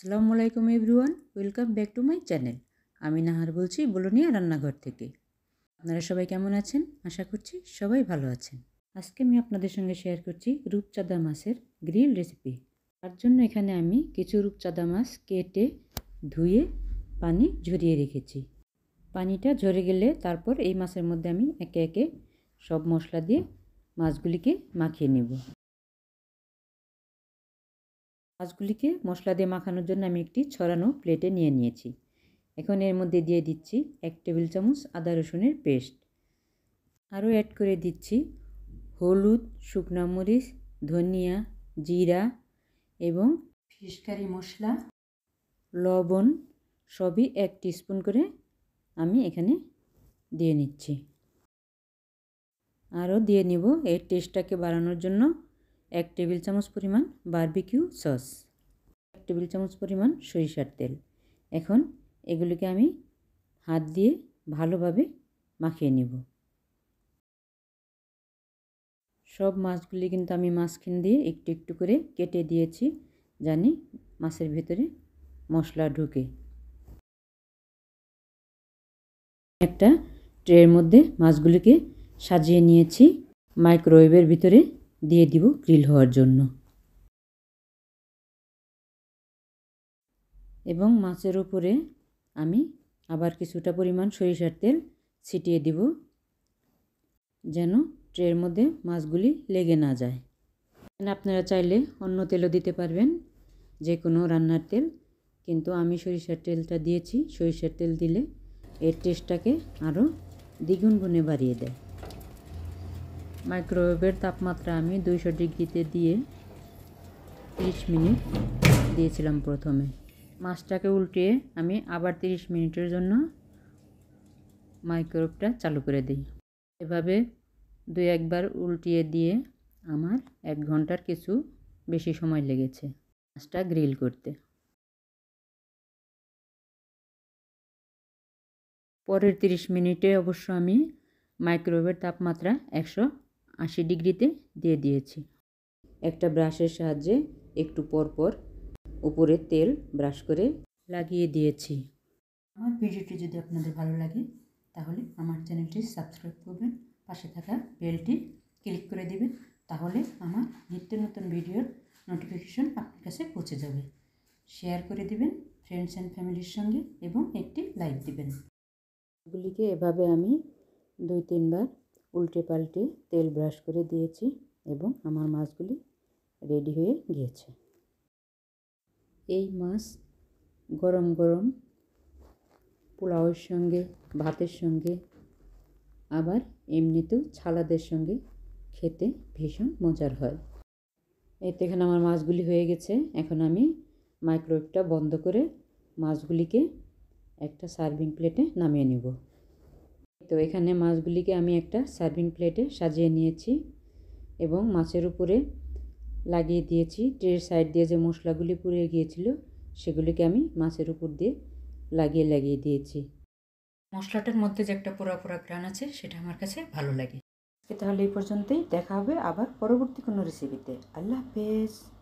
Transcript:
আসসালামু আলাইকুম everyone welcome back to my channel আমি নাহার বলছি বলুনিয়া রান্নাঘর থেকে আপনারা সবাই কেমন আছেন আশা করছি সবাই ভালো আছেন আজকে আমি আপনাদের সঙ্গে শেয়ার করছি রূপচাঁদা মাছের গ্রিল রেসিপি তার জন্য এখানে আমি কিছু রূপচাঁদা মাছ কেটে ধুয়ে পানি ঝরিয়ে রেখেছি পানিটা ঝরে গেলে তারপর এই মাছের মধ্যে আমি একে একে সব মশলা দিয়ে মাছগুলিকে মাখিয়ে নেব মাছগুলিকে মশলা দিয়ে মাখানোর জন্য আমি একটি ছড়ানো প্লেটে নিয়ে নিয়েছি এখন এর মধ্যে দিয়ে দিচ্ছি এক টেবিল চামচ আদা রসুনের পেস্ট আরও অ্যাড করে দিচ্ছি হলুদ শুকনা মরিচ ধনিয়া জিরা এবং ফিশকারি মশলা লবণ সবই এক স্পুন করে আমি এখানে দিয়ে নিচ্ছি আরও দিয়ে নিব এর টেস্টটাকে বাড়ানোর জন্য এক টেবিল চামচ পরিমাণ বারবিকিউ সস এক টেবিল চামচ পরিমাণ সরিষার তেল এখন এগুলিকে আমি হাত দিয়ে ভালোভাবে মাখিয়ে নিব সব মাছগুলি কিন্তু আমি মাছখান দিয়ে একটু একটু করে কেটে দিয়েছি জানি মাছের ভিতরে মশলা ঢুকে একটা ট্রের মধ্যে মাছগুলিকে সাজিয়ে নিয়েছি মাইক্রোওয়েভের ভিতরে দিয়ে দিব গ্রিল হওয়ার জন্য এবং মাছের উপরে আমি আবার কিছুটা পরিমাণ সরিষার তেল ছিটিয়ে দিব যেন ট্রের মধ্যে মাছগুলি লেগে না যায় আপনারা চাইলে অন্য তেলও দিতে পারবেন যে কোনো রান্নার তেল কিন্তু আমি সরিষার তেলটা দিয়েছি সরিষার তেল দিলে এর টেস্টটাকে আরও দ্বিগুণ গুণে বাড়িয়ে দেয় মাইক্রোওয়েভের তাপমাত্রা আমি দুইশো ডিগ্রিতে দিয়ে তিরিশ মিনিট দিয়েছিলাম প্রথমে মাছটাকে উল্টিয়ে আমি আবার তিরিশ মিনিটের জন্য মাইক্রোওয়েভটা চালু করে দিই এভাবে দুই একবার উল্টিয়ে দিয়ে আমার এক ঘন্টার কিছু বেশি সময় লেগেছে মাছটা গ্রিল করতে পরের তিরিশ মিনিটে অবশ্য আমি মাইক্রোওয়েভের তাপমাত্রা একশো আশি ডিগ্রিতে দিয়ে দিয়েছি একটা ব্রাশের সাহায্যে একটু পর পর উপরে তেল ব্রাশ করে লাগিয়ে দিয়েছি আমার ভিডিওটি যদি আপনাদের ভালো লাগে তাহলে আমার চ্যানেলটি সাবস্ক্রাইব করবেন পাশে থাকা বেলটি ক্লিক করে দেবেন তাহলে আমার নিত্য নতুন ভিডিওর নোটিফিকেশন আপনার কাছে পৌঁছে যাবে শেয়ার করে দিবেন ফ্রেন্ডস অ্যান্ড ফ্যামিলির সঙ্গে এবং একটি লাইক দিবেন এগুলিকে এভাবে আমি দুই তিনবার উল্টে পাল্টে তেল ব্রাশ করে দিয়েছি এবং আমার মাছগুলি রেডি হয়ে গিয়েছে এই মাছ গরম গরম পোলাওয়ের সঙ্গে ভাতের সঙ্গে আবার এমনিতেও ছালাদের সঙ্গে খেতে ভীষণ মজার হয় এতে এখানে আমার মাছগুলি হয়ে গেছে এখন আমি মাইক্রোওয়েভটা বন্ধ করে মাছগুলিকে একটা সার্ভিং প্লেটে নামিয়ে নেবো তো এখানে মাছগুলিকে আমি একটা সার্ভিং প্লেটে সাজিয়ে নিয়েছি এবং মাছের উপরে লাগিয়ে দিয়েছি ট্রের সাইড দিয়ে যে মশলাগুলি পুড়ে গিয়েছিল সেগুলিকে আমি মাছের উপর দিয়ে লাগিয়ে লাগিয়ে দিয়েছি মশলাটার মধ্যে যে একটা পোড়া পোড়া গ্রান আছে সেটা আমার কাছে ভালো লাগে তাহলে এই পর্যন্তই দেখা হবে আবার পরবর্তী কোনো রেসিপিতে আল্লাহ হাফেজ